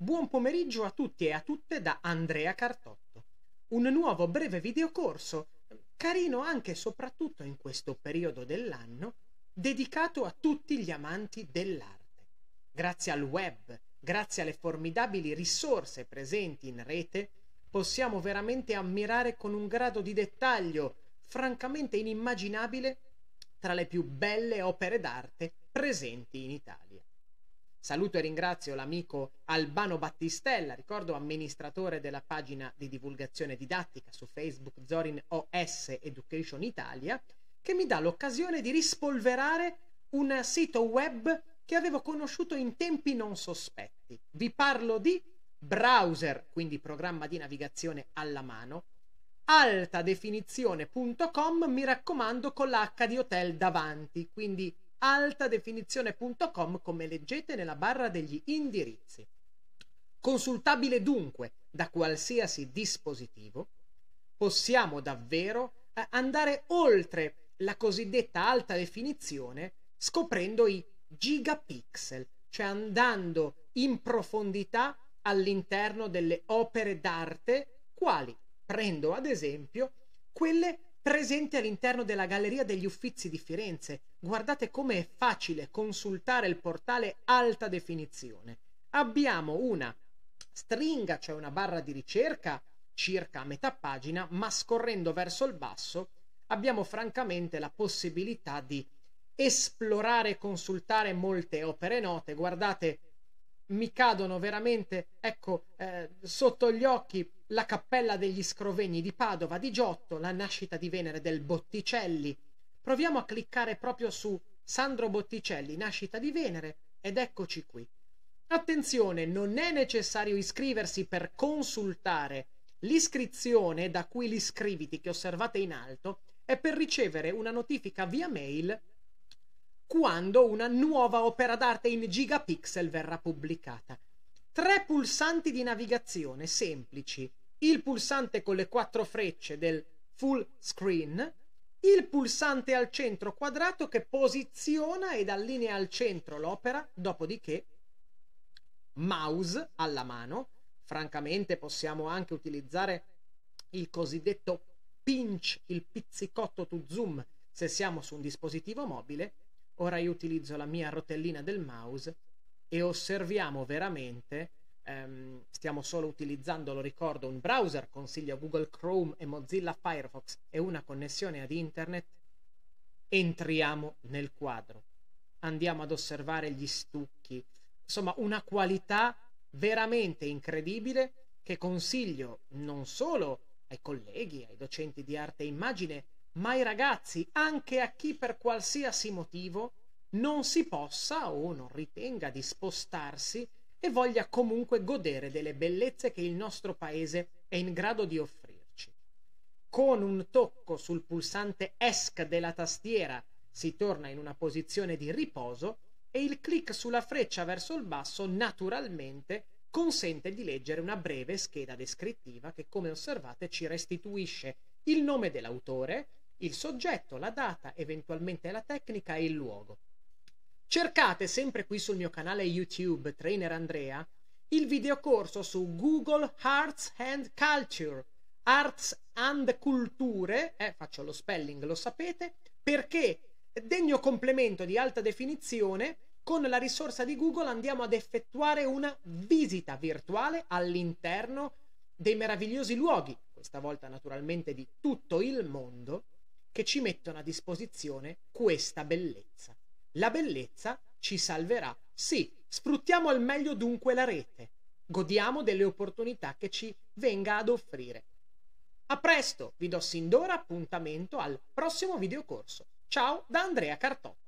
Buon pomeriggio a tutti e a tutte da Andrea Cartotto. Un nuovo breve videocorso, carino anche e soprattutto in questo periodo dell'anno, dedicato a tutti gli amanti dell'arte. Grazie al web, grazie alle formidabili risorse presenti in rete, possiamo veramente ammirare con un grado di dettaglio francamente inimmaginabile tra le più belle opere d'arte presenti in Italia. Saluto e ringrazio l'amico Albano Battistella, ricordo amministratore della pagina di divulgazione didattica su Facebook Zorin OS Education Italia, che mi dà l'occasione di rispolverare un sito web che avevo conosciuto in tempi non sospetti. Vi parlo di browser, quindi programma di navigazione alla mano, altadefinizione.com, mi raccomando, con l'H di hotel davanti, quindi altadefinizione.com come leggete nella barra degli indirizzi. Consultabile dunque da qualsiasi dispositivo, possiamo davvero eh, andare oltre la cosiddetta alta definizione scoprendo i gigapixel, cioè andando in profondità all'interno delle opere d'arte, quali prendo ad esempio quelle presente all'interno della Galleria degli Uffizi di Firenze. Guardate come è facile consultare il portale alta definizione. Abbiamo una stringa, cioè una barra di ricerca, circa a metà pagina, ma scorrendo verso il basso abbiamo francamente la possibilità di esplorare e consultare molte opere note. Guardate mi cadono veramente, ecco, eh, sotto gli occhi la cappella degli scrovegni di Padova, di Giotto, la nascita di Venere del Botticelli. Proviamo a cliccare proprio su Sandro Botticelli, nascita di Venere, ed eccoci qui. Attenzione, non è necessario iscriversi per consultare l'iscrizione da cui l'iscriviti che osservate in alto è per ricevere una notifica via mail quando una nuova opera d'arte in gigapixel verrà pubblicata. Tre pulsanti di navigazione semplici, il pulsante con le quattro frecce del full screen, il pulsante al centro quadrato che posiziona ed allinea al centro l'opera, dopodiché mouse alla mano, francamente possiamo anche utilizzare il cosiddetto pinch, il pizzicotto to zoom se siamo su un dispositivo mobile Ora io utilizzo la mia rotellina del mouse e osserviamo veramente, ehm, stiamo solo utilizzando, lo ricordo, un browser, consiglio Google Chrome e Mozilla Firefox e una connessione ad internet, entriamo nel quadro, andiamo ad osservare gli stucchi, insomma una qualità veramente incredibile che consiglio non solo ai colleghi, ai docenti di arte e immagine, ma ai ragazzi, anche a chi per qualsiasi motivo non si possa o non ritenga di spostarsi e voglia comunque godere delle bellezze che il nostro paese è in grado di offrirci. Con un tocco sul pulsante ESC della tastiera si torna in una posizione di riposo e il clic sulla freccia verso il basso naturalmente consente di leggere una breve scheda descrittiva che, come osservate, ci restituisce il nome dell'autore, il soggetto, la data, eventualmente la tecnica e il luogo. Cercate sempre qui sul mio canale YouTube Trainer Andrea il videocorso su Google Arts and Culture, Arts and Culture, eh, faccio lo spelling, lo sapete, perché degno complemento di alta definizione con la risorsa di Google andiamo ad effettuare una visita virtuale all'interno dei meravigliosi luoghi, questa volta naturalmente di tutto il mondo, che ci mettono a disposizione questa bellezza. La bellezza ci salverà. Sì, sfruttiamo al meglio dunque la rete. Godiamo delle opportunità che ci venga ad offrire. A presto, vi do sin d'ora appuntamento al prossimo videocorso. Ciao da Andrea Cartotta.